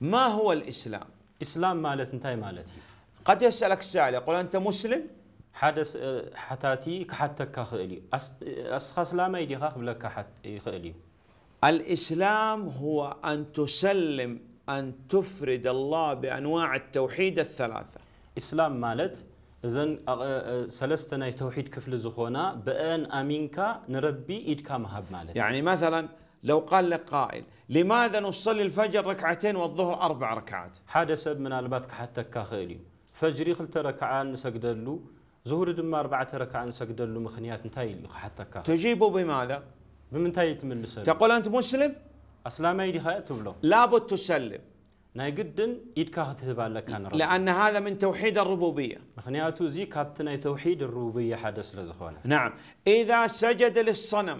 ما هو الاسلام؟ اسلام مالت انتهي مالتي قد يسالك السائل يقول انت مسلم؟ حدث حتاتي كحتى كخلي أشخاص لا ما خاخ بلا كحت يخلي الإسلام هو أن تسلم أن تفرد الله بأنواع التوحيد الثلاثة إسلام مالت زن سلستنا توحيد كفل زخونا بأن امينكا نربي ايدكا مهب مالت يعني مثلا لو قال لك قائل لماذا نصلي الفجر ركعتين والظهر أربع ركعات حدث من ألباتك حتى كاخيلي فجري خلت ركعة نسقدلو زهور دم أربعة ركعة نسقدلو مخنيات انتاي حتى كاخيلي تجيبه بماذا؟ من تملسل تقول أنت مسلم؟ اسلام ايدي خيأت بلو لابد تسلم نايقدن ايد ኢድካ ክትህብ ኣለካ ንረ لأن هذا من توحيد الربوبية مخنياتو زي كابتن توحيد الربوبية حدث لزخونه نعم إذا سجد للصنم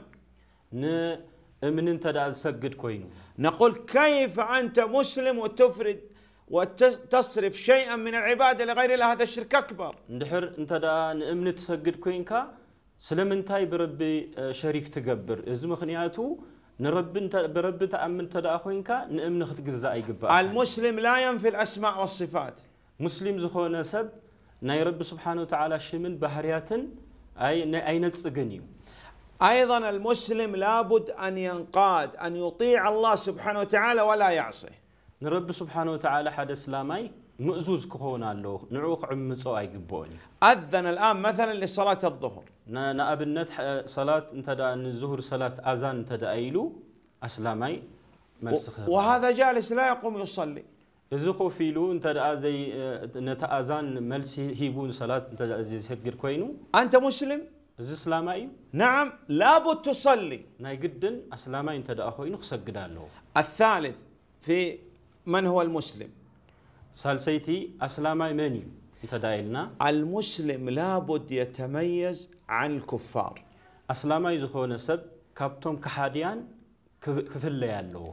من انت دا تسجد كوينو نقول كيف انت مسلم وتفرد وتصرف شيئا من العباده لغير الله هذا الشرك اكبر ندحر انت دا من تسجد كوينكا سلم انتاي بربي شريك تقبر از مخنياتو نرب انت برب تامن تدا أخوينكا نامن ختجزا يقبا المسلم لا ينفي الاسماء والصفات مسلم زخو نسب ناي رب سبحانه وتعالى شمن بحرياتن اي اي نتسقنيو أيضا المسلم لابد أن ينقاد أن يطيع الله سبحانه وتعالى ولا يعصي نرب سبحانه وتعالى حد إسلامي مؤزوز كهونا له نعوق عمصو أيقبوني أذن الآن مثلا لصلاة الظهر ابنت صلاة انت دا أن الظهر صلاة أذان انت دا أيلو أسلامي وهذا جالس لا يقوم يصلي እዚ ኮፍ ኢሉ زي نتا اذان ملسي هيبون صلاه انت زي سكر كوينو انت مسلم እዚ እስላማይ እዩ نعم لابد تصلي ናይ ግድን ኣስላማይ እንተ ደኣ ኮይኑ ክሰግድ ኣለዎ الثالث في من هو المسلم سالسيتي اسلامي መን እዩ እንተ ዳ ኢልና المسلم لابد يتميز عن الكفار اسلامي ዝኾነ ሰብ كابتوم كحاديان كفل ኣለዎ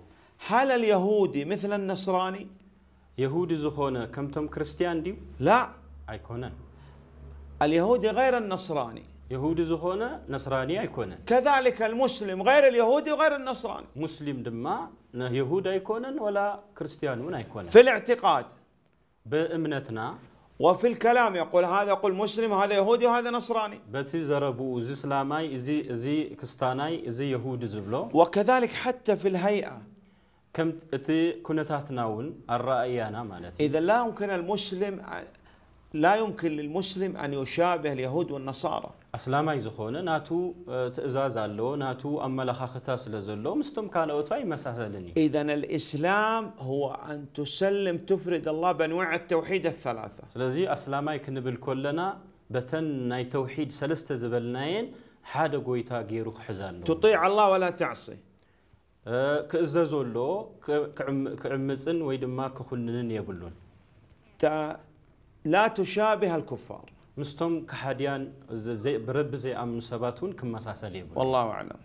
هل اليهودي مثل النصراني يهودي زخونة كمتم كريستيان ديو لا أيكونا اليهودي غير النصراني يهودي زخونه نصراني يكون كذلك المسلم غير اليهودي وغير النصراني مسلم دما يهودا أيكونن ولا كريستيانون أيكونن في الاعتقاد بإمنتنا وفي الكلام يقول هذا يقول مسلم هذا يهودي وهذا نصراني بتي زربو زي سلاماي زي زي كستاناي زي يهودي زبلو وكذلك حتى في الهيئه كم تي كنتاتناون الرأيانا مالتي إذا لا يمكن المسلم لا يمكن للمسلم أن يشابه اليهود والنصارى ئەسلامای زخۆنە ناتوو آه، تزازالەوە ناتوو ئەمە لە خاختا سلەزلەوە مستم كانوتاي مسازلني إذا الإسلام هو أن تسلم تفرد الله بأنواع التوحيد الثلاثة سلزي أسلاماي كنبل كلنا بتن ناي توحيد سلست زبلناين حدا قويتا غيرو حزان تطيع الله ولا تعصي آه، كزازولو كعمزن ويدما كخننن يبلون لا تشابه الكفار ምስቶም ከሓድያን ብረቢ ዘይኣምኑ ሰባት እውን ክመሳሰል የብሉ ላ ኣለም